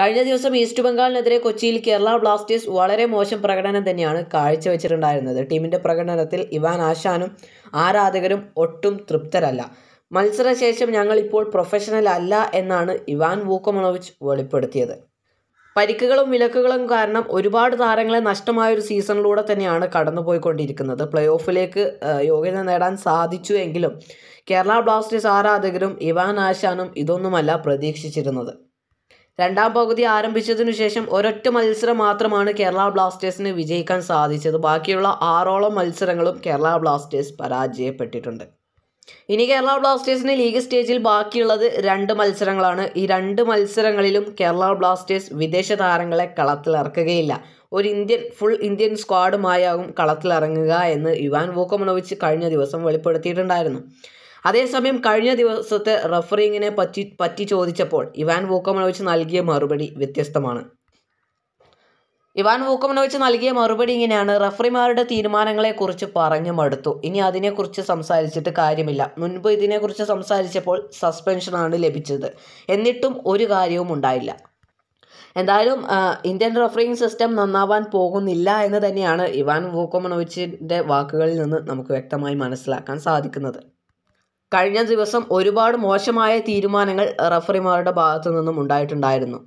കഴിഞ്ഞ ദിവസം ഈസ്റ്റ് ബംഗാളിനെതിരെ കൊച്ചിയിൽ കേരള ബ്ലാസ്റ്റേഴ്സ് വളരെ മോശം പ്രകടനം തന്നെയാണ് കാഴ്ചവെച്ചിട്ടുണ്ടായിരുന്നത് ടീമിൻ്റെ പ്രകടനത്തിൽ ഇവാൻ ആശാനും ആരാധകരും ഒട്ടും തൃപ്തരല്ല മത്സരശേഷം ഞങ്ങളിപ്പോൾ പ്രൊഫഷണൽ അല്ല എന്നാണ് ഇവാൻ വൂക്കമണോവിച്ച് വെളിപ്പെടുത്തിയത് പരിക്കുകളും വിലക്കുകളും കാരണം ഒരുപാട് താരങ്ങളെ നഷ്ടമായ ഒരു സീസണിലൂടെ തന്നെയാണ് കടന്നുപോയിക്കൊണ്ടിരിക്കുന്നത് പ്ലേ ഓഫിലേക്ക് യോഗ്യത നേടാൻ സാധിച്ചു എങ്കിലും കേരള ബ്ലാസ്റ്റേഴ്സ് ആരാധകരും ഇവാൻ ആശാനും ഇതൊന്നുമല്ല പ്രതീക്ഷിച്ചിരുന്നത് രണ്ടാം പകുതി ആരംഭിച്ചതിനു ശേഷം ഒരൊറ്റ മത്സരം മാത്രമാണ് കേരള ബ്ലാസ്റ്റേഴ്സിന് വിജയിക്കാൻ സാധിച്ചത് ബാക്കിയുള്ള ആറോളം മത്സരങ്ങളും കേരള ബ്ലാസ്റ്റേഴ്സ് പരാജയപ്പെട്ടിട്ടുണ്ട് ഇനി കേരള ബ്ലാസ്റ്റേഴ്സിന് ലീഗ് സ്റ്റേജിൽ ബാക്കിയുള്ളത് രണ്ട് മത്സരങ്ങളാണ് ഈ രണ്ട് മത്സരങ്ങളിലും കേരള ബ്ലാസ്റ്റേഴ്സ് വിദേശ താരങ്ങളെ കളത്തിലിറക്കുകയില്ല ഒരു ഇന്ത്യൻ ഫുൾ ഇന്ത്യൻ സ്ക്വാഡുമായാകും കളത്തിലിറങ്ങുക എന്ന് ഇവാൻ വോക്കമനോവിച്ച് കഴിഞ്ഞ ദിവസം വെളിപ്പെടുത്തിയിട്ടുണ്ടായിരുന്നു അതേസമയം കഴിഞ്ഞ ദിവസത്തെ റഫറിങ്ങിനെ പറ്റി പറ്റി ചോദിച്ചപ്പോൾ ഇവാൻ വൂക്കമനോവിച്ച് നൽകിയ മറുപടി വ്യത്യസ്തമാണ് ഇവാൻ വൂക്കമനോവിച്ച് നൽകിയ മറുപടി ഇങ്ങനെയാണ് റഫറിമാരുടെ തീരുമാനങ്ങളെക്കുറിച്ച് പറഞ്ഞു മടുത്തു ഇനി അതിനെക്കുറിച്ച് സംസാരിച്ചിട്ട് കാര്യമില്ല മുൻപ് ഇതിനെക്കുറിച്ച് സംസാരിച്ചപ്പോൾ സസ്പെൻഷനാണ് ലഭിച്ചത് എന്നിട്ടും ഒരു കാര്യവും ഉണ്ടായില്ല എന്തായാലും ഇന്ത്യൻ റഫറിങ് സിസ്റ്റം നന്നാവാൻ പോകുന്നില്ല എന്ന് തന്നെയാണ് ഇവാൻ വൂക്കോമനോവിച്ചിൻ്റെ വാക്കുകളിൽ നിന്ന് നമുക്ക് വ്യക്തമായി മനസ്സിലാക്കാൻ സാധിക്കുന്നത് കഴിഞ്ഞ ദിവസം ഒരുപാട് മോശമായ തീരുമാനങ്ങൾ റഫറിമാരുടെ ഭാഗത്തു നിന്നും ഉണ്ടായിട്ടുണ്ടായിരുന്നു